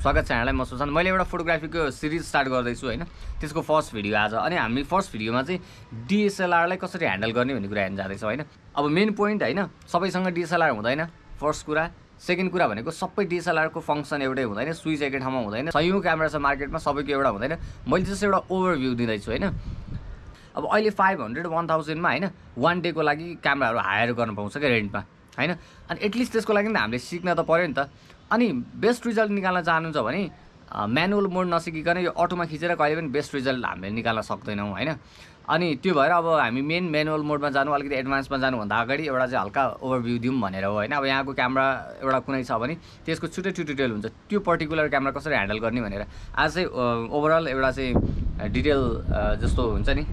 स्वागत छ यहाँलाई म सुशान्त मैले एउटा फोटोग्राफीको सिरिज स्टार्ट गर्दैछु होइन त्यसको फर्स्ट भिडियो आज अनि हामी फर्स्ट भिडियोमा चाहिँ डिएसएलआरलाई कसरी ह्यान्डल गर्ने भन्ने कुरा हेर्नु जाँदैछौँ होइन अब मेन पोइन्ट होइन सबैसँग डिएसएलआर हुँदैन फर्स्ट कुरा सेकेन्ड कुरा भनेको सबै डिएसएलआरको फङ्सन एउटै हुँदैन स्विच एकै ठाउँमा हुँदैन सयौँ क्यामेरा छ मार्केटमा सबैको एउटा हुँदैन मैले जस्तो एउटा ओभरभ्यू दिँदैछु होइन अब अहिले फाइभ हन्ड्रेड वान थाउजन्डमा होइन वान डेको लागि क्यामेराहरू हायर गर्नु पाउँछ क्या रेन्टमा होइन अनि एटलिस्ट त्यसको लागि त हामीले सिक्न त पऱ्यो नि त अनि बेस्ट रिजल्ट निकाल्न चाहनुहुन्छ भने म्यानुअल मोड नसिकिकन यो अटोमा खिचेर कहिले पनि बेस्ट रिजल्ट हामीले निकाल्न सक्दैनौँ होइन अनि त्यो भएर अब हामी मेन म्यानुअल मोडमा जानु अलिकति एडभान्समा जानुभन्दा अगाडि एउटा चाहिँ हल्का ओभरभ्यू दिउँ भनेर हो होइन अब यहाँको क्यामरा एउटा कुनै छ भने त्यसको छुट्टै ट्युटोरियल हुन्छ त्यो पर्टिकुलर क्यामरा कसरी ह्यान्डल गर्ने भनेर आज चाहिँ ओभरअल एउटा चाहिँ डिटेल जस्तो हुन्छ नि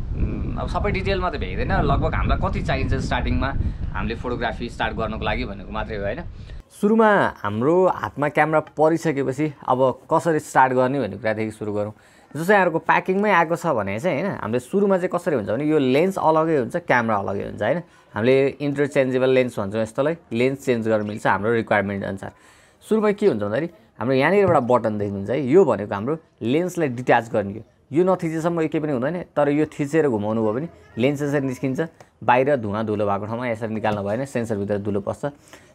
अब सबै डिटेलमा त भेट्दैन लगभग हामीलाई कति चाहिन्छ स्टार्टिङमा हामीले फोटोग्राफी स्टार्ट गर्नुको लागि भनेको मात्रै हो होइन सुरुमा हाम्रो हातमा क्यामेरा परिसकेपछि अब कसरी स्टार्ट गर्ने भन्ने कुरादेखि सुरु गरौँ जस्तै यहाँहरूको प्याकिङमै आएको छ भने चाहिँ होइन हामीले सुरुमा चाहिँ कसरी हुन्छ भने यो लेन्स अलग्गै हुन्छ क्यामेरा अलग्गै हुन्छ होइन हामीले इन्टरचेन्जेबल लेन्स भन्छौँ यस्तोलाई लेन्स चेन्ज गर्न मिल्छ हाम्रो रिक्वायरमेन्ट अनुसार सुरुमा के हुन्छ भन्दाखेरि हाम्रो यहाँनिर एउटा बटन देख्नुहुन्छ है यो भनेको हाम्रो लेन्सलाई डिट्याच गर्ने हो यो नथिचेसम्म केही पनि हुँदैन तर यो थिचेर घुमाउनु भयो भने लेन्स यसरी निस्किन्छ बाहिर धुवा धुलो भएको ठाउँमा यसरी निकाल्नु भएन सेन्सरभित्र धुलो पस्छ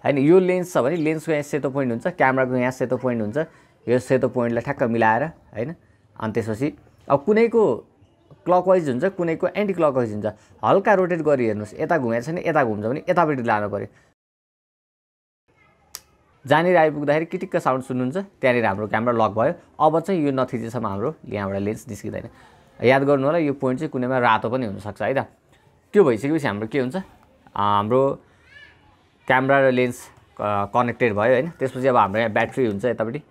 होइन यो लेन्स छ भने लेन्सको यहाँ सेतो पोइन्ट हुन्छ क्यामराको यहाँ सेतो पोइन्ट हुन्छ यो सेतो पोइन्टलाई ठ्याक्क मिलाएर होइन अनि त्यसपछि अब कुनैको क्लकवाइज हुन्छ कुनैको एन्टी क्लकवाइज हुन्छ हल्का रोटेट गरी हेर्नुहोस् यता घुमेको भने यता घुम्छ भने यतापट्टि लानु पऱ्यो जहाँनिर आइपुग्दाखेरि किटिक्क साउन्ड सुन्नुहुन्छ त्यहाँनिर हाम्रो क्यामेरा लक भयो अब चाहिँ यो नथिचेसम्म हाम्रो यहाँबाट लेन्स निस्किँदैन याद गर्नु होला यो पोइन्ट चाहिँ कुनैमा रातो पनि हुनसक्छ है त त्यो भइसकेपछि हाम्रो के हुन्छ हाम्रो क्यामेरा र लेन्स कनेक्टेड भयो होइन त्यसपछि अब हाम्रो यहाँ ब्याट्री हुन्छ यतापट्टि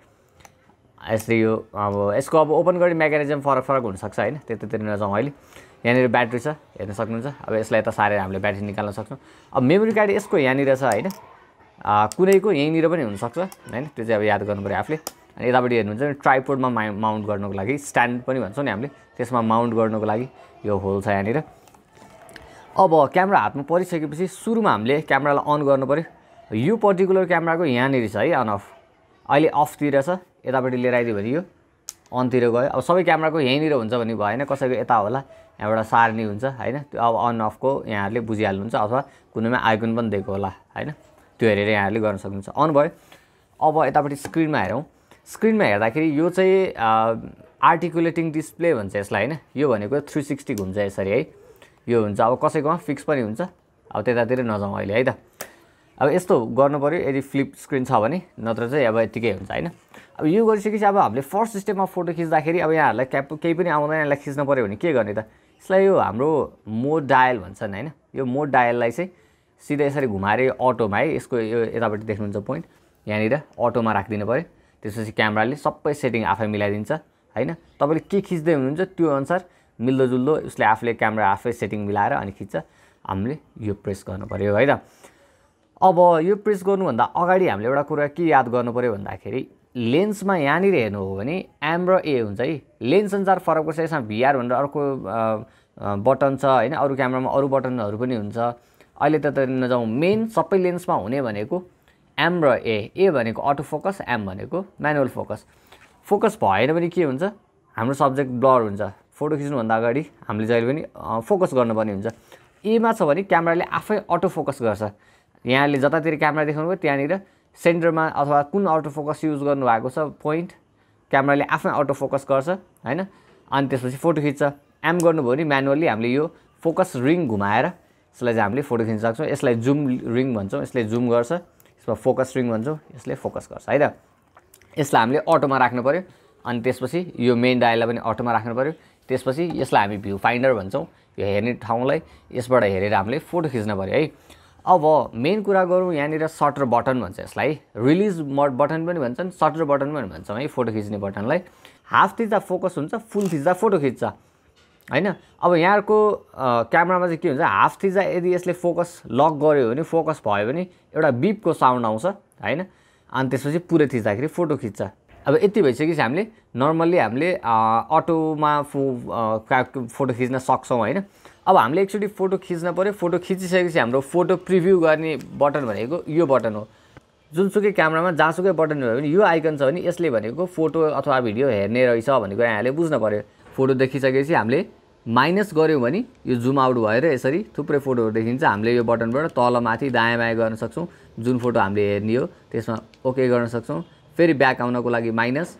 यसले यो अब यसको अब ओपन गर्ने मेकानिजम फरक फरक हुनसक्छ होइन त्यतातिर नजाउँ अहिले यहाँनिर ब्याट्री छ हेर्न सक्नुहुन्छ अब यसलाई यता सारेर हामीले ब्याट्री निकाल्न सक्छौँ अब मेमोरी कार्ड यसको यहाँनिर छ होइन कुनैको यहीँनिर पनि हुनसक्छ होइन त्यो चाहिँ अब याद गर्नु पऱ्यो आफूले अनि यतापट्टि हेर्नुहुन्छ भने ट्राइपोर्डमा मा माउन्ट गर्नुको लागि स्ट्यान्ड पनि भन्छौँ नि हामीले त्यसमा माउन्ट गर्नुको लागि यो होल छ यहाँनिर अब क्यामेरा हातमा परिसकेपछि सुरुमा हामीले क्यामेरालाई अन गर्नु पऱ्यो यो पर्टिकुलर क्यामेराको यहाँनिर छ है अन अफ अहिले अफतिर छ यतापट्टि लिएर आइदियो भने यो अनतिर गयो अब सबै क्यामेराको यहीँनिर हुन्छ भने भएन कसैको यता होला यहाँबाट सार्ने हुन्छ होइन त्यो अब अन अफको यहाँहरूले बुझिहाल्नुहुन्छ अथवा कुनैमा आइकन पनि दिएको होला होइन त्यो हेरेर यहाँहरूले गर्न सक्नुहुन्छ अन भयो अब यतापट्टि स्क्रिनमा हेरौँ स्क्रिनमा हेर्दाखेरि यो चाहिँ आर्टिकुलेटिङ डिस्प्ले भन्छ यसलाई होइन यो भनेको थ्री सिक्सटी घुम्छ यसरी है यो हुन्छ अब कसैकोमा फिक्स पनि हुन्छ अब त्यतातिर नजाउँ अहिले है त अब यस्तो गर्नु पऱ्यो यदि फ्लिप स्क्रिन छ भने नत्र चाहिँ अब यत्तिकै हुन्छ होइन अब यो गरिसकेपछि अब हामीले फर्स्ट स्टेपमा फोटो खिच्दाखेरि अब यहाँहरूलाई क्याप केही पनि आउँदैन यसलाई खिच्नु पऱ्यो भने के गर्ने त यसलाई यो हाम्रो मोड डायल भन्छन् होइन यो मोड डायललाई चाहिँ सिधै यसरी घुमाएर अटोमा है यसको यो यतापट्टि देख्नुहुन्छ पोइन्ट यहाँनिर अटोमा राखिदिनु पऱ्यो त्यसपछि क्यामेराले सबै सेटिङ आफै मिलाइदिन्छ होइन तपाईँले के खिच्दै हुनुहुन्छ त्यो अनुसार मिल्दोजुल्दो उसले आफूले क्यामेरा आफै सेटिङ मिलाएर अनि खिच्छ हामीले यो प्रेस पऱ्यो है त अब यो प्रेस गर्नुभन्दा अगाडि हामीले एउटा कुरा के याद पऱ्यो भन्दाखेरि लेन्समा यहाँनिर हेर्नु हो भने एम र ए हुन्छ है लेन्स अनुसार फरक पर्छ यसमा भिआर भनेर अर्को बटन छ होइन अरू क्यामेरामा अरू बटनहरू पनि हुन्छ अहिले त नजाउँ मेन सबै लेन्समा हुने भनेको एम र ए ए भनेको अटो फोकस एम भनेको म्यानुअल फोकस फोकस भएन भने के हुन्छ हाम्रो सब्जेक्ट ब्लर हुन्छ फोटो खिच्नुभन्दा अगाडि हामीले जहिले पनि फोकस गर्नुपर्ने हुन्छ एमा छ भने क्यामेराले आफै अटो फोकस गर्छ यहाँले जतातिर क्यामेरा देखाउनु भयो त्यहाँनिर सेन्टरमा अथवा कुन अटो फोकस युज गर्नुभएको छ पोइन्ट क्यामेराले आफै अटो फोकस गर्छ होइन अनि त्यसपछि फोटो खिच्छ एम गर्नुभयो भने म्यानुअली हामीले यो फोकस रिङ घुमाएर यसलाई चाहिँ हामीले फोटो खिच्न सक्छौँ यसलाई जुम रिङ भन्छौँ यसले जुम गर्छ यसमा फोकस रिङ भन्छौँ यसले फोकस गर्छ है त यसलाई हामीले अटोमा राख्नु पऱ्यो अनि त्यसपछि यो मेन डायललाई पनि अटोमा राख्नु पऱ्यो त्यसपछि यसलाई हामी भ्यू फाइन्डर भन्छौँ यो हेर्ने ठाउँलाई यसबाट हेरेर हामीले फोटो खिच्न पऱ्यो है अब मेन कुरा गरौँ यहाँनिर सटर बटन भन्छ यसलाई रिलिज बटन पनि भन्छन् सटर बटन पनि भन्छौँ है फोटो खिच्ने बटनलाई हाफ थिच्दा फोकस हुन्छ फुल थिच्दा फोटो खिच्छ होइन अब यहाँको क्यामरामा चाहिँ के हुन्छ हाफ थिजा यदि यसले फोकस लक गऱ्यो भने फोकस भयो भने एउटा बिपको साउन्ड आउँछ होइन अनि त्यसपछि पुरै थिच्दाखेरि फोटो खिच्छ अब यति भइसकेपछि हामीले नर्मल्ली हामीले अटोमा फो फोटो खिच्न सक्छौँ होइन अब हामीले एकचोटि फोटो खिच्न पऱ्यो फोटो खिचिसकेपछि हाम्रो फोटो प्रिभ्यू गर्ने बटन भनेको यो बटन हो जुनसुकै क्यामरामा जहाँसुकै बटन भयो भने यो आइकन छ भने यसले भनेको फोटो अथवा भिडियो हेर्ने रहेछ भन्ने कुरा यहाँले बुझ्नु पऱ्यो फोटो देखिसकेपछि हामीले माइनस गऱ्यौँ भने यो जुम आउट भएर यसरी थुप्रै फोटोहरू देखिन्छ हामीले यो बटनबाट तल माथि दायाँ बायाँ गर्न सक्छौँ जुन फोटो हामीले हेर्ने हो त्यसमा ओके गर्न सक्छौँ फेरि ब्याक आउनको लागि माइनस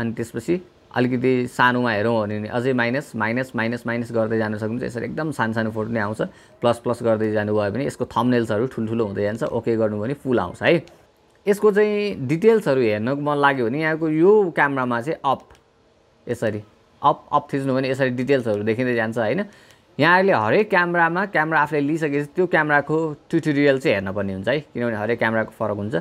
अनि त्यसपछि अलिकति सानोमा हेरौँ भने अझै माइनस माइनस माइनस माइनस गर्दै जानु सक्नुहुन्छ यसरी एकदम सानो सानो फोटो नै आउँछ प्लस प्लस गर्दै जानुभयो भने यसको थम्नेल्सहरू ठुल्ठुलो हुँदै जान्छ ओके गर्नु भने फुल आउँछ है यसको चाहिँ डिटेल्सहरू हेर्नको मन लाग्यो भने यहाँको यो क्यामरामा चाहिँ अप यसरी अप अप थिच्नु भने यसरी डिटेल्सहरू देखिँदै जान्छ होइन यहाँहरूले हरेक क्यामरामा क्यामरा आफूले लिइसकेपछि त्यो क्यामराको ट्युटोरियल चाहिँ हेर्न हेर्नुपर्ने हुन्छ है किनभने हरेक क्यामराको फरक हुन्छ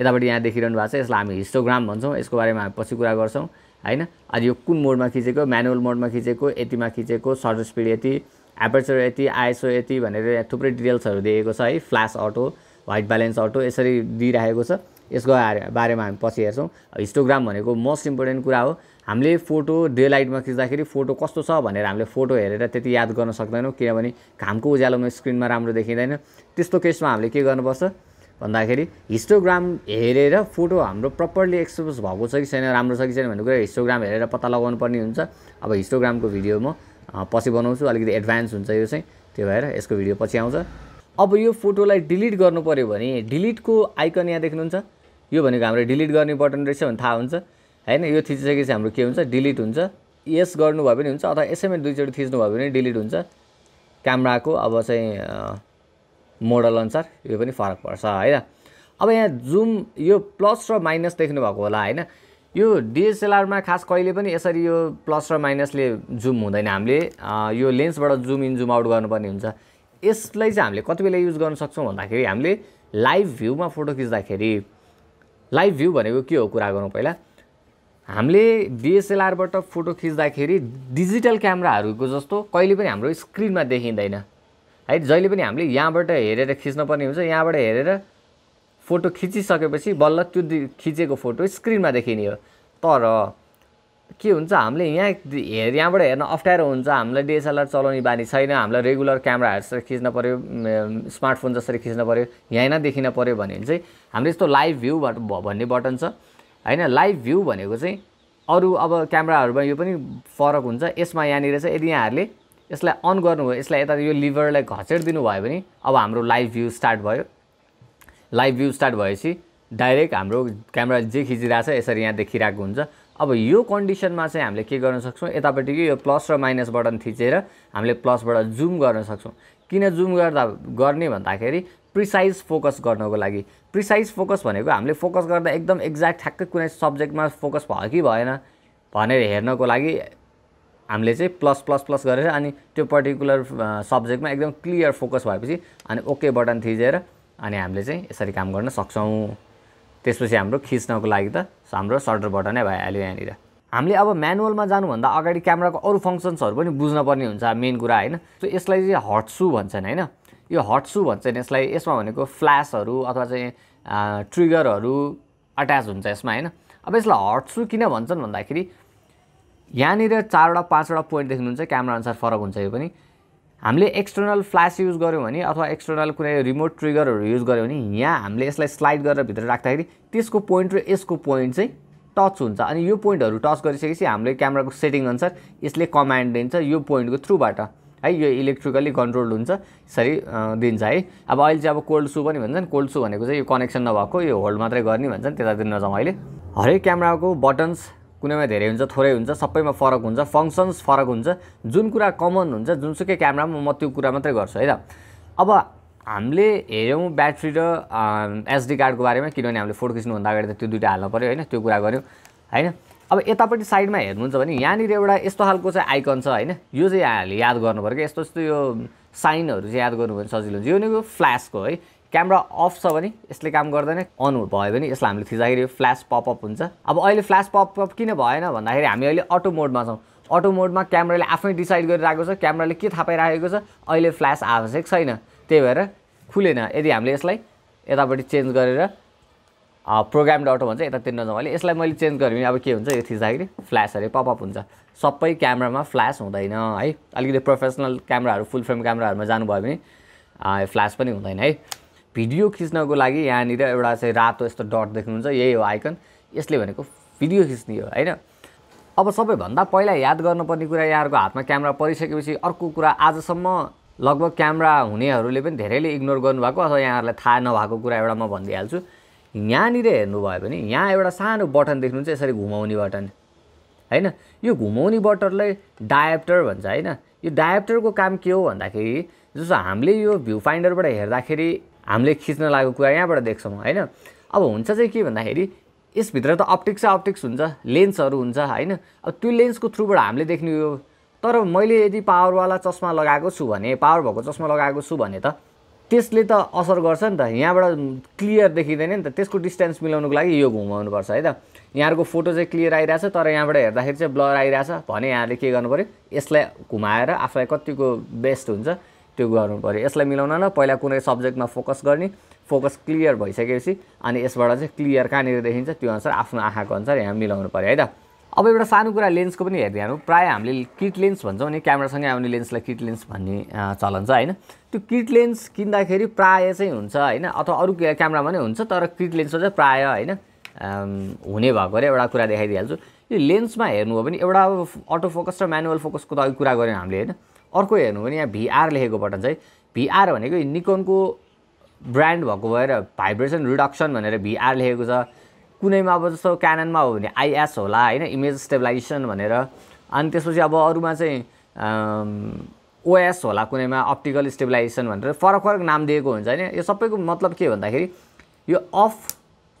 यतापट्टि यहाँ देखिरहनु भएको छ यसलाई हामी हिस्टोग्राम भन्छौँ यसको बारेमा हामी पछि कुरा गर्छौँ होइन आज यो कुन मोडमा खिचेको म्यानुअल मोडमा खिचेको यतिमा खिचेको सर्ट स्पिड यति एपर्चर यति आइएसओ यति भनेर यहाँ थुप्रै डिटेल्सहरू दिएको छ है flash auto white balance auto यसरी दिइराखेको छ यसको बारेमा हामी पछि हेर्छौँ हिस्टोग्राम भनेको मोस्ट इम्पोर्टेन्ट कुरा हो हामीले फोटो डे लाइटमा खिच्दाखेरि फोटो कस्तो छ भनेर हामीले फोटो हेरेर त्यति याद गर्न सक्दैनौँ किनभने घामको उज्यालोमा स्क्रिनमा राम्रो देखिँदैन त्यस्तो केसमा हामीले के गर्नुपर्छ भन्दाखेरि हिस्टोग्राम हेरेर फोटो हाम्रो प्रपरली एक्सपोज भएको छ कि छैन राम्रो छ कि छैन भन्ने कुरा हिस्टोग्राम हेरेर पत्ता लगाउनु पर्ने हुन्छ अब हिस्टोग्रामको भिडियो म पछि बनाउँछु अलिकति एडभान्स हुन्छ यो चाहिँ त्यो भएर यसको भिडियो पछि आउँछ अब यो फोटोलाई डिलिट गर्नु पऱ्यो भने डिलिटको आइकन यहाँ देख्नुहुन्छ यो भनेको हाम्रो डिलिट गर्ने बटन रहेछ भने थाहा हुन्छ होइन यो थिचिसकेपछि हाम्रो के हुन्छ डिलिट हुन्छ यस गर्नुभयो भने हुन्छ अथवा एसएमएस दुईचोटि थिच्नुभयो भने डिलिट हुन्छ क्यामराको अब चाहिँ मोडल अनुसार यो पनि फरक पर्छ होइन अब यहाँ जुम यो प्लस र माइनस देख्नु भएको होला होइन यो डिएसएलआरमा खास कहिले पनि यसरी यो प्लस र माइनसले जुम हुँदैन हामीले यो लेन्सबाट जुम इन जुम आउट गर्नुपर्ने हुन्छ यसलाई चाहिँ हामीले कति बेला युज गर्न सक्छौँ भन्दाखेरि हामीले लाइभ भ्यूमा फोटो खिच्दाखेरि लाइभ भ्यू भनेको के हो कुरा गरौँ पहिला हामीले डिएसएलआरबाट फोटो खिच्दाखेरि डिजिटल क्यामेराहरूको जस्तो कहिले पनि हाम्रो स्क्रिनमा देखिँदैन है जहिले पनि हामीले यहाँबाट हेरेर खिच्नुपर्ने हुन्छ यहाँबाट हेरेर फोटो खिचिसकेपछि बल्ल त्यो खिचेको फोटो स्क्रिनमा देखिने हो तर के हुन्छ हामीले यहाँ हेर यहाँबाट हेर्न अप्ठ्यारो हुन्छ हामीलाई डिएसएलआर चलाउने बानी छैन हामीलाई रेगुलर क्यामेराहरू जसरी खिच्न पऱ्यो स्मार्टफोन जसरी खिच्न पऱ्यो यहीँ नै देखिन पऱ्यो भने चाहिँ हाम्रो यस्तो लाइभ भ्यू भन्ने बटन छ होइन लाइभ भ्यू भनेको चाहिँ अरू अब क्यामेराहरूमा यो पनि फरक हुन्छ यसमा यहाँनिर चाहिँ यदि यहाँहरूले यसलाई अन गर्नुभयो यसलाई यता यो लिभरलाई घचेडिदिनु भयो भने अब हाम्रो लाइभ भ्यू स्टार्ट भयो लाइभ भ्यू स्टार्ट भएपछि डाइरेक्ट हाम्रो क्यामेरा जे खिचिरहेको छ यसरी यहाँ देखिरहेको हुन्छ अब यो कन्डिसनमा चाहिँ हामीले के गर्न सक्छौँ यतापट्टिको यो प्लस र माइनस बटन थिचेर हामीले प्लसबाट जुम गर्न सक्छौँ किन जुम गर्दा गर्ने भन्दाखेरि प्रिसाइज फोकस गर्नको लागि प्रिसाइज फोकस भनेको हामीले फोकस गर्दा एकदम एक्ज्याक्ट ठ्याक्कै कुनै सब्जेक्टमा फोकस भयो कि भएन भनेर हेर्नको लागि हामीले चाहिँ प्लस प्लस प्लस गरेर अनि त्यो पर्टिकुलर सब्जेक्टमा एकदम क्लियर फोकस भएपछि अनि ओके बटन थिचेर अनि हामीले चाहिँ यसरी काम गर्न सक्छौँ त्यसपछि हाम्रो खिच्नको लागि त हाम्रो सटर बटनै भइहाल्यो यहाँनिर हामीले अब म्यानुअलमा जानुभन्दा अगाडि क्यामेराको अरू फङ्सन्सहरू पनि बुझ्नपर्ने हुन्छ मेन कुरा होइन सो यसलाई चाहिँ हट्सु भन्छन् होइन यो हटसु नि यसलाई यसमा भनेको फ्ल्यासहरू अथवा चाहिँ ट्रिगरहरू अट्याच हुन्छ यसमा होइन अब यसलाई हटसु किन भन्छन् भन्दाखेरि यहाँनिर चारवटा पाँचवटा पोइन्ट देख्नुहुन्छ अनुसार फरक हुन्छ यो पनि हामीले एक्सटर्नल फ्ल्यास युज गऱ्यौँ भने अथवा एक्सटर्नल कुनै रिमोट ट्रिगरहरू युज गर्यो भने यहाँ हामीले यसलाई स्लाइड गरेर भित्र राख्दाखेरि त्यसको पोइन्ट र यसको पोइन्ट चाहिँ टच हुन्छ अनि यो पोइन्टहरू टच गरिसकेपछि हामीले क्यामराको सेटिङ अनुसार यसले कमान्ड दिन्छ यो पोइन्टको थ्रुबाट है यो इलेक्ट्रिकली कन्ट्रोल्ड हुन्छ यसरी दिन्छ है अब अहिले चाहिँ अब कोल्ड सु पनि भन्छन् कोल्ड सु भनेको चाहिँ यो कनेक्सन नभएको यो होल्ड मात्रै गर्ने भन्छन् दिन नजाउँ अहिले हरेक क्यामराको बटन्स कुनैमा धेरै हुन्छ थोरै हुन्छ सबैमा फरक हुन्छ फङ्सन्स फरक हुन्छ जुन कुरा कमन हुन्छ जुनसुकै क्यामरामा म त्यो कुरा मात्रै गर्छु है त अब हामीले हेऱ्यौँ ब्याट्री र एसडी कार्डको बारेमा किनभने हामीले फोटो खिच्नुभन्दा अगाडि त त्यो दुइटा हाल्नु पऱ्यो होइन त्यो कुरा गऱ्यौँ होइन अब यतापट्टि साइडमा हेर्नुहुन्छ भने यहाँनिर एउटा यस्तो खालको चाहिँ आइकन छ होइन यो चाहिँ यहाँहरूले याद गर्नुपऱ्यो कि यस्तो यस्तो यो साइनहरू चाहिँ याद गर्नुभयो भने सजिलो हुन्छ यो नै फ्ल्यासको है क्यामेरा अफ छ भने यसले काम गर्दैन अन भयो भने यसलाई हामीले थिच्दाखेरि यो फ्ल्यास पपअप हुन्छ अब अहिले फ्ल्यास पपअप किन भएन भन्दाखेरि हामी अहिले अटो मोडमा छौँ अटो मोडमा क्यामराले आफै डिसाइड गरिरहेको छ क्यामराले के थाहा पाइरहेको छ अहिले फ्ल्यास आवश्यक छैन त्यही भएर खुलेन यदि हामीले यसलाई यतापट्टि चेन्ज गरेर प्रोग्राम डट भन्छ यतातिर नजाउँ अहिले यसलाई मैले चेन्ज गरेँ भने अब के हुन्छ यो थिच्दाखेरि फ्ल्यासहरू पपअप हुन्छ सबै क्यामरामा फ्ल्यास हुँदैन है अलिकति प्रोफेसनल क्यामराहरू फुल फ्रेम क्यामराहरूमा जानुभयो भने फ्ल्यास पनि हुँदैन है भिडियो खिच्नको लागि यहाँनिर एउटा चाहिँ रातो यस्तो डट देख्नुहुन्छ यही हो आइकन यसले भनेको भिडियो खिच्ने हो होइन अब सबैभन्दा पहिला याद गर्नुपर्ने कुरा यहाँहरूको हातमा क्यामरा परिसकेपछि अर्को कुरा आजसम्म लगभग क्यामरा हुनेहरूले पनि धेरैले इग्नोर गर्नुभएको अथवा यहाँहरूलाई थाहा नभएको कुरा एउटा म भनिदिइहाल्छु यहाँनिर हेर्नुभयो भने यहाँ एउटा सानो बटन देख्नुहुन्छ यसरी घुमाउने बटन होइन यो घुमाउने बटनलाई डायप्टर भन्छ होइन यो डायप्टरको काम के हो भन्दाखेरि जस्तो हामीले यो भ्यू फाइन्डरबाट हेर्दाखेरि हामीले खिच्न लागेको कुरा यहाँबाट देख्छौँ होइन अब हुन्छ चाहिँ के भन्दाखेरि यसभित्र त अप्टिक्स अप्टिक्स हुन्छ लेन्सहरू हुन्छ होइन अब त्यो लेन्सको थ्रुबाट हामीले देख्ने यो तर मैले यदि पावरवाला चस्मा लगाएको छु भने पावर भएको चस्मा लगाएको छु भने त त्यसले त असर गर्छ नि त यहाँबाट क्लियर देखिँदैन नि त त्यसको डिस्टेन्स मिलाउनुको लागि यो घुमाउनुपर्छ है त यहाँहरूको फोटो चाहिँ क्लियर आइरहेछ तर यहाँबाट हेर्दाखेरि चाहिँ ब्लर आइरहेछ भने यहाँले के गर्नु पऱ्यो यसलाई घुमाएर आफूलाई कतिको बेस्ट हुन्छ त्यो गर्नु पऱ्यो यसलाई मिलाउन न पहिला कुनै सब्जेक्टमा फोकस गर्ने फोकस क्लियर भइसकेपछि अनि यसबाट चाहिँ क्लियर कहाँनिर देखिन्छ त्यो अनुसार आफ्नो आँखाको अनुसार यहाँ मिलाउनु पऱ्यो है त अब एउटा सानो कुरा लेन्सको पनि हेर्दै हेरौँ प्रायः हामीले किट लेन्स भन्छौँ नि क्यामेरासँगै आउने लेन्सलाई किट लेन्स भन्ने चलन छ होइन त्यो किट लेन्स किन्दाखेरि प्रायः चाहिँ हुन्छ होइन अथवा अरू क्यामरामा नै हुन्छ तर किट लेन्स चाहिँ प्रायः होइन हुने भएको अरे एउटा कुरा देखाइदिइहाल्छु यो लेन्समा हेर्नु हो भने एउटा अटो फोकस र म्यानुअल फोकसको त अघि कुरा गऱ्यौँ हामीले होइन अर्को हेर्नु भने यहाँ भिआर लेखेको बटन चाहिँ भिआर भनेको निकोनको ब्रान्ड भएको भएर भाइब्रेसन रिडक्सन भनेर भिआर लेखेको छ कुनैमा अब जस्तो क्याननमा हो भने आइएस होला होइन इमेज स्टेबिलाइजेसन भनेर अनि त्यसपछि अब अरूमा चाहिँ ओएस होला कुनैमा अप्टिकल स्टेबलाइजेसन भनेर फरक फरक नाम दिएको हुन्छ होइन यो सबैको मतलब के भन्दाखेरि यो अफ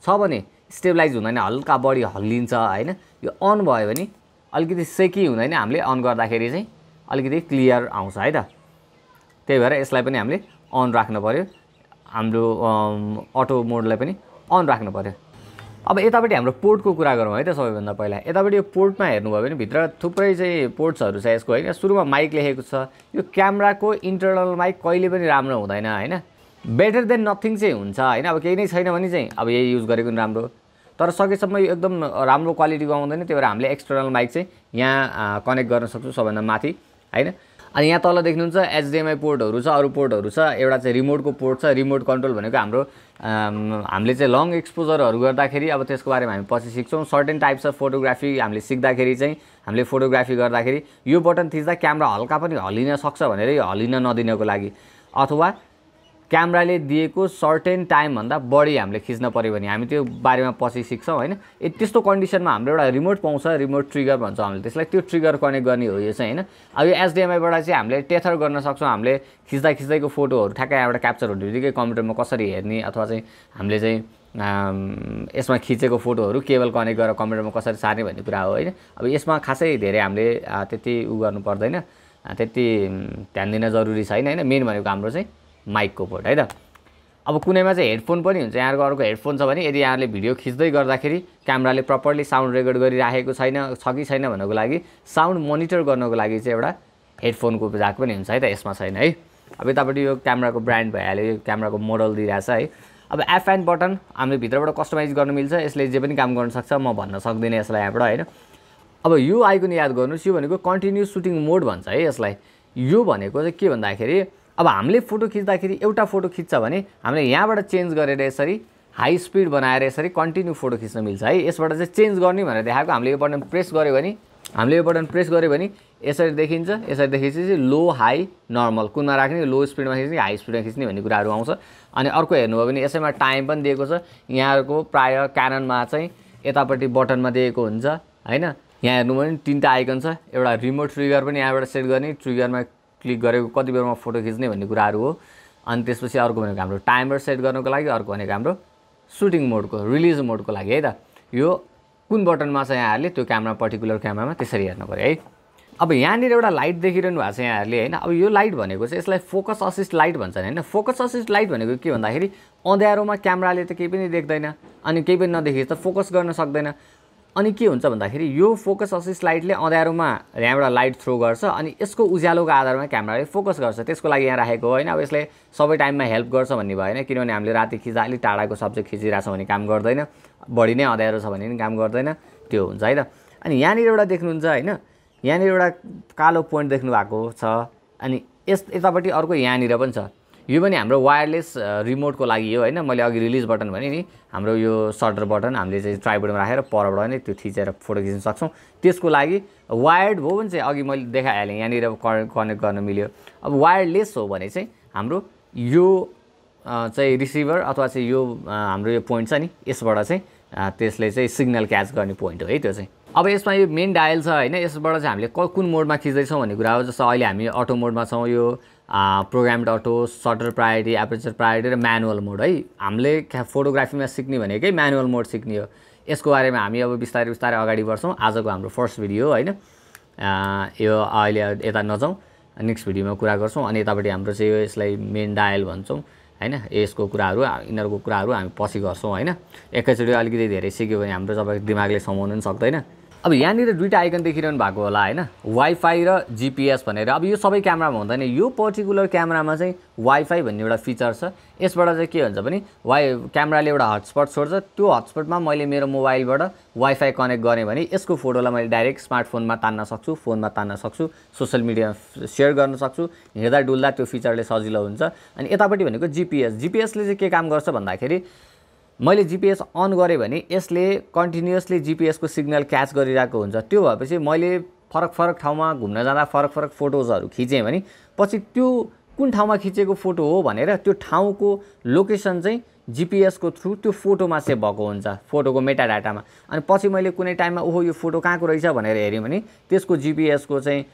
छ भने स्टेबलाइज हुँदैन हल्का बढी हल्लिन्छ होइन यो अन भयो भने अलिकति सेकी हुँदैन हामीले अन गर्दाखेरि चाहिँ अलिकति क्लियर आउँछ है त त्यही भएर यसलाई पनि हामीले अन राख्नु पऱ्यो हाम्रो अटो मोडलाई पनि अन राख्नु पऱ्यो अब यतापट्टि हाम्रो पोर्टको कुरा गरौँ है त सबैभन्दा पहिला यतापट्टि यो पोर्टमा हेर्नुभयो भने भित्र थुप्रै चाहिँ पोर्ट्सहरू छ यसको होइन सुरुमा माइक लेखेको छ यो क्यामराको इन्टरनल माइक कहिले पनि राम्रो हुँदैन होइन बेटर देन नथिङ चाहिँ हुन्छ होइन अब केही नै छैन भने चाहिँ अब यही युज गरेको नि राम्रो तर सकेसम्म यो एकदम राम्रो क्वालिटीको आउँदैन त्यही भएर हामीले एक्सटर्नल माइक चाहिँ यहाँ कनेक्ट गर्न सक्छौँ सबभन्दा माथि होइन अनि यहाँ तल देख्नुहुन्छ एचडिएमआई पोर्टहरू छ अरू पोर्टहरू छ एउटा चाहिँ रिमोटको पोर्ट छ रिमोट कन्ट्रोल भनेको हाम्रो हामीले चाहिँ लङ एक्सपोजरहरू गर्दाखेरि अब त्यसको बारेमा हामी पछि सिक्छौँ सर्टेन टाइप्स अफ फोटोग्राफी हामीले सिक्दाखेरि चाहिँ हामीले फोटोग्राफी गर्दाखेरि यो बटन थिच्दा क्यामेरा हल्का पनि हलिन सक्छ भनेर यो हलिन नदिनको लागि अथवा क्यामराले दिएको सर्टेन टाइमभन्दा बढी हामीले खिच्न पऱ्यो भने हामी त्यो बारेमा पछि सिक्छौँ होइन त्यस्तो कन्डिसनमा हाम्रो एउटा रिमोट पाउँछ रिमोट ट्रिगर भन्छौँ हामीले त्यसलाई त्यो ट्रिगर कनेक्ट गर्ने हो यो चाहिँ होइन अब यो एचडिएमआईबाट चाहिँ हामीले टेथर गर्न सक्छौँ हामीले खिच्दा खिच्दैको फोटोहरू ठ्याक्कै यहाँबाट क्याप्चर हुने बित्तिकै कम्प्युटरमा कसरी हेर्ने अथवा चाहिँ हामीले चाहिँ यसमा खिचेको फोटोहरू केबल कनेक्ट गरेर कम्प्युटरमा कसरी सार्ने भन्ने कुरा हो होइन अब यसमा खासै धेरै हामीले त्यति उ गर्नु पर्दैन त्यति ध्यान दिन जरुरी छैन होइन मेन भनेको हाम्रो चाहिँ माइकको पोर्ट है त अब कुनैमा चाहिँ हेडफोन पनि हुन्छ यहाँको अर्को हेडफोन छ भने यदि यहाँहरूले भिडियो खिच्दै गर्दाखेरि क्यामराले प्रपरली साउन्ड रेकर्ड गरिराखेको छैन छ कि छैन भन्नको लागि साउन्ड मोनिटर गर्नको लागि चाहिँ एउटा हेडफोनको जाक पनि हुन्छ है त यसमा छैन है अब यतापट्टि यो क्यामराको ब्रान्ड भइहाल्यो यो क्यामराको मोडल दिइरहेछ है अब एफ एन्ड बटन हामीले भित्रबाट कस्टमाइज गर्नु मिल्छ यसले जे पनि काम गर्न सक्छ म भन्न सक्दिनँ यसलाई यहाँबाट होइन अब यो आइकन याद गर्नुहोस् यो भनेको कन्टिन्युस सुटिङ मोड भन्छ है यसलाई यो भनेको चाहिँ के भन्दाखेरि अब हामीले फोटो खिच्दाखेरि एउटा फोटो खिच्छ भने हामीले यहाँबाट चेन्ज गरेर यसरी हाई स्पिड बनाएर यसरी कन्टिन्यू फोटो खिच्न मिल्छ है यसबाट चाहिँ चेन्ज गर्ने भनेर देखाएको हामीले यो बटन प्रेस गऱ्यो भने हामीले यो बटन प्रेस गऱ्यो भने यसरी देखिन्छ यसरी देखिएपछि लो हाई नर्मल कुनमा राख्ने लो स्पिडमा खिच्ने हाई स्पिडमा खिच्ने भन्ने कुराहरू आउँछ अनि अर्को हेर्नुभयो भने यसैमा टाइम पनि दिएको छ यहाँहरूको प्रायः क्याननमा चाहिँ यतापट्टि बटनमा दिएको हुन्छ होइन यहाँ हेर्नुभयो भने तिनवटा आइकन छ एउटा रिमोट ट्रिगर पनि यहाँबाट सेट गर्ने ट्रिगरमा क्लिक गरेको कति बेरमा फोटो खिच्ने भन्ने कुराहरू हो अनि त्यसपछि अर्को भनेको हाम्रो टाइमर सेट गर्नुको लागि अर्को भनेको हाम्रो सुटिङ मोडको रिलिज मोडको लागि है त यो कुन बटनमा छ यहाँहरूले त्यो क्यामरा पर्टिकुलर क्यामरामा त्यसरी हेर्नु पऱ्यो है अब यहाँनिर एउटा लाइट देखिरहनु भएको छ यहाँहरूले होइन अब यो लाइट भनेको चाहिँ यसलाई फोकस असिस्ट लाइट भन्छन् होइन फोकस असिस्ट लाइट भनेको के भन्दाखेरि अँध्यारोमा क्यामराले त केही पनि देख्दैन अनि केही पनि नदेखि त फोकस गर्न सक्दैन अनि के हुन्छ भन्दाखेरि यो फोकस असिस्ट लाइटले अँध्यारोमा यहाँबाट लाइट थ्रो गर्छ अनि यसको उज्यालोको आधारमा क्यामेराले फोकस गर्छ त्यसको लागि यहाँ राखेको होइन अब यसले सबै टाइममा हेल्प गर्छ भन्ने भयो होइन किनभने हामीले राति खिच्दा अलिक टाढाको सब्जेक्ट खिचिरहेछ भने काम गर्दैन बढी नै अँध्यारो छ भने पनि काम गर्दैन त्यो हुन्छ है त अनि यहाँनिर एउटा देख्नुहुन्छ होइन यहाँनिर एउटा कालो पोइन्ट देख्नु भएको छ अनि यस यतापट्टि अर्को यहाँनिर पनि छ यो पनि हाम्रो वायरलेस रिमोटको लागि हो होइन मैले अघि रिलिज बटन भने नि हाम्रो यो सटर बटन हामीले चाहिँ ट्राइबोर्डमा राखेर परबाट नै त्यो थिचेर फोटो खिच्न सक्छौँ त्यसको लागि वायर्ड हो भने चाहिँ अघि मैले देखाइहालेँ यहाँनिर कनेक्ट गर्न मिल्यो अब वायरलेस हो भने चाहिँ हाम्रो यो चाहिँ रिसिभर अथवा चाहिँ यो हाम्रो यो पोइन्ट छ नि यसबाट चाहिँ त्यसले चाहिँ सिग्नल क्याच गर्ने पोइन्ट हो है त्यो चाहिँ अब यसमा यो मेन डायल छ होइन यसबाट चाहिँ हामीले कुन मोडमा खिच्दैछौँ भन्ने कुरा हो जस्तो अहिले हामी अटो मोडमा छौँ यो program auto shutter priority aperture priority र म्यानुअल मोड है हामीले फोटोग्राफीमा सिक्ने भनेकै म्यानुअल मोड सिक्ने हो यसको बारेमा हामी अब बिस्तारै बिस्तारै अगाडि बढ्छौँ आजको हाम्रो फर्स्ट भिडियो होइन यो अहिले यता नजाउँ नेक्स्ट भिडियोमा कुरा गर्छौँ अनि यतापट्टि हाम्रो चाहिँ यो यसलाई मेन डायल भन्छौँ होइन यसको कुराहरू यिनीहरूको कुराहरू हामी पछि गर्छौँ होइन एकैचोटि अलिकति धेरै सिक्यो भने हाम्रो तपाईँको दिमागले समाउनु पनि सक्दैन अब यहाँनिर दुइटा आइकन देखिरहनु भएको होला होइन वाइफाई र जिपिएस भनेर अब यो सबै क्यामरामा हुँदैन यो पर्टिकुलर क्यामरामा चाहिँ वाइफाई भन्ने एउटा फिचर छ यसबाट चाहिँ के हुन्छ भने वाइ क्यामराले एउटा हटस्पट छोड्छ त्यो हटस्पटमा मैले मेरो मोबाइलबाट वाइफाई कनेक्ट गरेँ भने यसको फोटोलाई मैले डाइरेक्ट स्मार्टफोनमा तान्न सक्छु फोनमा तान्न सक्छु सोसियल मिडियामा सेयर गर्न सक्छु हिँड्दा डुल्दा त्यो फिचरले सजिलो हुन्छ अनि यतापट्टि भनेको जिपिएस जिपिएसले चाहिँ के काम गर्छ भन्दाखेरि मैले जिपिएस अन गरेँ भने यसले कन्टिन्युसली जिपिएसको सिग्नल क्याच गरिरहेको हुन्छ त्यो भएपछि मैले फरक फरक ठाउँमा घुम्न जाँदा फरक फरक फोटोजहरू खिचेँ भने पछि त्यो कुन ठाउँमा खिचेको फोटो हो भनेर त्यो ठाउँको लोकेसन चाहिँ जिपिएसको थ्रु त्यो फोटोमा सेभ भएको हुन्छ फोटोको मेटा डाटामा अनि पछि मैले कुनै टाइममा ओहो यो फोटो कहाँको रहेछ भनेर हेऱ्यो भने त्यसको जिपिएसको चाहिँ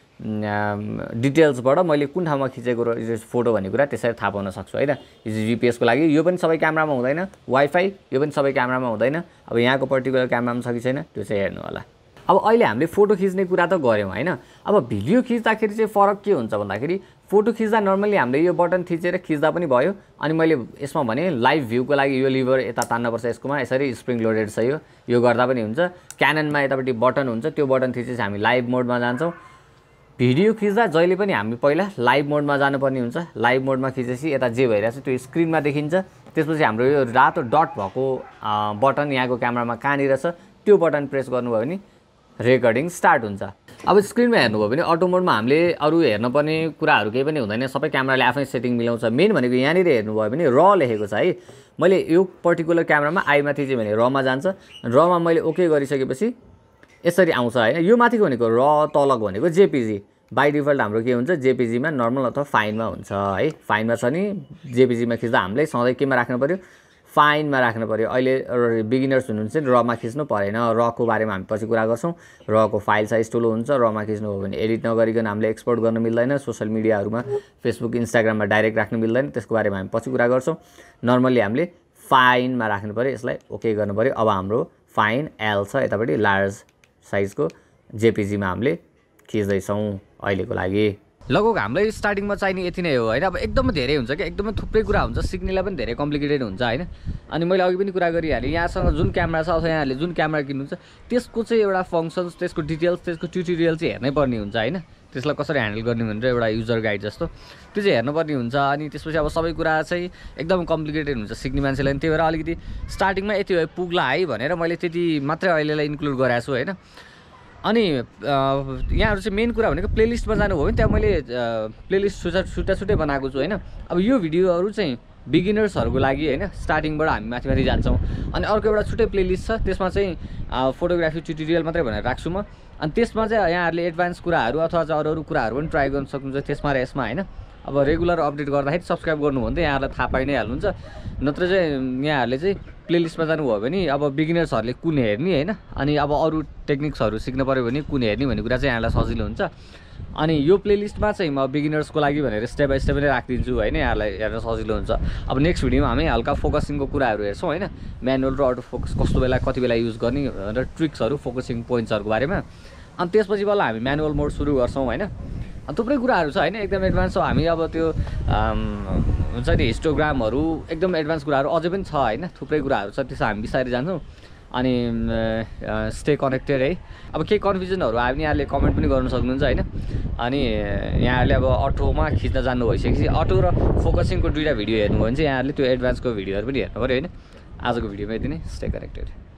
डिटेल्सबाट मैले कुन ठाउँमा खिचेको रहेछ फोटो भन्ने कुरा त्यसरी थाहा पाउन सक्छु होइन जिपिएसको लागि यो पनि सबै क्यामरामा हुँदैन वाइफाई यो पनि सबै क्यामरामा हुँदैन अब यहाँको पर्टिकुलर क्यामरामा छ कि छैन त्यो चाहिँ हेर्नु होला अब अहिले हामीले फोटो खिच्ने कुरा त गऱ्यौँ होइन अब भिडियो खिच्दाखेरि चाहिँ फरक के हुन्छ भन्दाखेरि फोटो खिच्दा नर्मली हामीले यो बटन थिचेर खिच्दा पनि भयो अनि मैले यसमा भने लाइभ भ्यूको लागि यो लिभर यता तान्नुपर्छ यसकोमा यसरी स्प्रिङ लोडेड छ यो यो गर्दा पनि हुन्छ क्याननमा यतापट्टि बटन हुन्छ त्यो बटन थिचेपछि हामी लाइभ मोडमा जान्छौँ भिडियो खिच्दा जहिले पनि हामी पहिला लाइभ मोडमा जानुपर्ने हुन्छ लाइभ मोडमा खिचेपछि यता जे भइरहेछ त्यो स्क्रिनमा देखिन्छ त्यसपछि हाम्रो यो रातो डट भएको बटन यहाँको क्यामरामा कहाँनिर छ त्यो बटन प्रेस गर्नुभयो भने रेकर्डिङ स्टार्ट हुन्छ अब स्क्रिनमा हेर्नुभयो भने अटो मोडमा हामीले अरू हेर्नुपर्ने कुराहरू केही पनि हुँदैन सबै क्यामराले आफै सेटिङ मिलाउँछ मेन भनेको यहाँनिर हेर्नुभयो भने र लेखेको छ है मैले यो पर्टिकुलर क्यामरामा आईमाथि चाहिँ भने रमा जान्छ रमा मैले ओके गरिसकेपछि यसरी आउँछ होइन यो माथिको भनेको र तलको भनेको जेपिजी बाई डिफल्ट हाम्रो के हुन्छ जेपिजीमा नर्मल अथवा फाइनमा हुन्छ है फाइनमा छ नि जेपिजीमा खिच्दा हामीलाई सधैँ केमा राख्नु पऱ्यो फाइनमा राख्नु पऱ्यो अहिले बिगिनर्स हुनुहुन्छ रमा खिच्नु परेन रको बारेमा हामी पछि कुरा गर्छौँ रको फाइल साइज ठुलो हुन्छ रमा खिच्नु हो भने एडिट नगरिकन हामीले एक्सपोर्ट गर्नु मिल्दैन सोसियल मिडियाहरूमा फेसबुक इन्स्टाग्राममा डाइरेक्ट राख्नु मिल्दैन त्यसको बारेमा हामी पछि कुरा गर्छौँ नर्मल्ली हामीले फाइनमा राख्नु पऱ्यो यसलाई ओके गर्नु पऱ्यो अब हाम्रो फाइन एल छ यतापट्टि लार्ज साइजको जेपिजीमा हामीले खिच्दैछौँ अहिलेको लागि लगभग हाम्रै स्टार्टिङमा चाहिने यति नै हो होइन अब एकदमै धेरै हुन्छ क्या एकदमै थुप्रै कुरा हुन्छ सिक्नेलाई पनि धेरै कम्प्लिकेटेड हुन्छ होइन अनि मैले अघि पनि कुरा गरिहालेँ यहाँसँग जुन क्यामरा छ अथवा यहाँहरूले जुन क्यामेरा किन्नुहुन्छ त्यसको चाहिँ एउटा फङ्सन्स त्यसको डिटेल्स त्यसको ट्युटोरियल चाहिँ हेर्नै पर्ने हुन्छ होइन त्यसलाई कसरी ह्यान्डल गर्ने भनेर एउटा युजर गाइड जस्तो त्यो चाहिँ हेर्नुपर्ने हुन्छ अनि त्यसपछि अब सबै कुरा चाहिँ एकदम कम्प्लिकेटेड हुन्छ सिक्ने मान्छेलाई त्यही भएर अलिकति स्टार्टिङमा यति भए पुग्ला है भनेर मैले त्यति मात्रै अहिलेलाई इन्क्लुड गराएको छु होइन अनि यहाँहरू चाहिँ मेन कुरा भनेको प्लेलिस्टमा जानुभयो भने त्यहाँ मैले प्लेलिस्ट छुट्टा छुट्टा छुट्टै बनाएको छु होइन अब यो भिडियोहरू चाहिँ बिगिनर्सहरूको लागि होइन स्टार्टिङबाट हामी माथि माथि जान्छौँ अनि अर्को एउटा छुट्टै प्लेलिस्ट छ त्यसमा चाहिँ फोटोग्राफी ट्युटोरियल मात्रै भनेर राख्छु म अनि त्यसमा चाहिँ यहाँहरूले एडभान्स कुराहरू अथवा चाहिँ अरू अरू कुराहरू पनि ट्राई गर्नु सक्नुहुन्छ त्यसमा र यसमा होइन अब रेगुलर अपडेट गर्दाखेरि सब्सक्राइब गर्नुभयो भने त यहाँहरूलाई थाहा पाइ नै हाल्नुहुन्छ नत्र चाहिँ यहाँहरूले चाहिँ प्लेलिस्टमा जानुभयो भने अब बिगिनर्सहरूले कुन हेर्ने होइन अनि अब अरू टेक्निक्सहरू सिक्नु पऱ्यो भने कुन हेर्ने भन्ने कुरा चाहिँ यहाँलाई सजिलो हुन्छ अनि यो प्लेलिस्टमा चाहिँ म बिगिनर्सको लागि भनेर स्टेप बाई स्टेप नै राखिदिन्छु होइन यहाँलाई हेर्न सजिलो हुन्छ अब नेक्स्ट भिडियोमा हामी हल्का फोकसिङको कुराहरू हेर्छौँ होइन म्यानुअल र अटो फोकस कस्तो बेला कति बेला युज गर्ने र ट्रिक्सहरू फोकसिङ पोइन्ट्सहरूको बारेमा अनि त्यसपछि बल्ल हामी म्यानुअल मोड सुरु गर्छौँ होइन थुप्रै कुराहरू छ होइन एकदम एडभान्स छ हामी अब त्यो हुन्छ नि हिस्टोग्रामहरू एकदम एडभान्स कुराहरू अझै पनि छ होइन थुप्रै कुराहरू छ त्यसो हामी बिस्तारै जान्छौँ अनि स्टे कनेक्टेड है अब केही कन्फ्युजनहरू आयो भने यहाँले कमेन्ट पनि गर्नु सक्नुहुन्छ होइन अनि यहाँहरूले अब अटोमा खिच्न जानु भइसकेपछि अटो र फोकसिङको दुइटा भिडियो हेर्नुभयो भने चाहिँ यहाँहरूले त्यो एडभान्सको भिडियोहरू पनि हेर्नु पऱ्यो होइन आजको भिडियोमा यति नै स्टे कनेक्टेड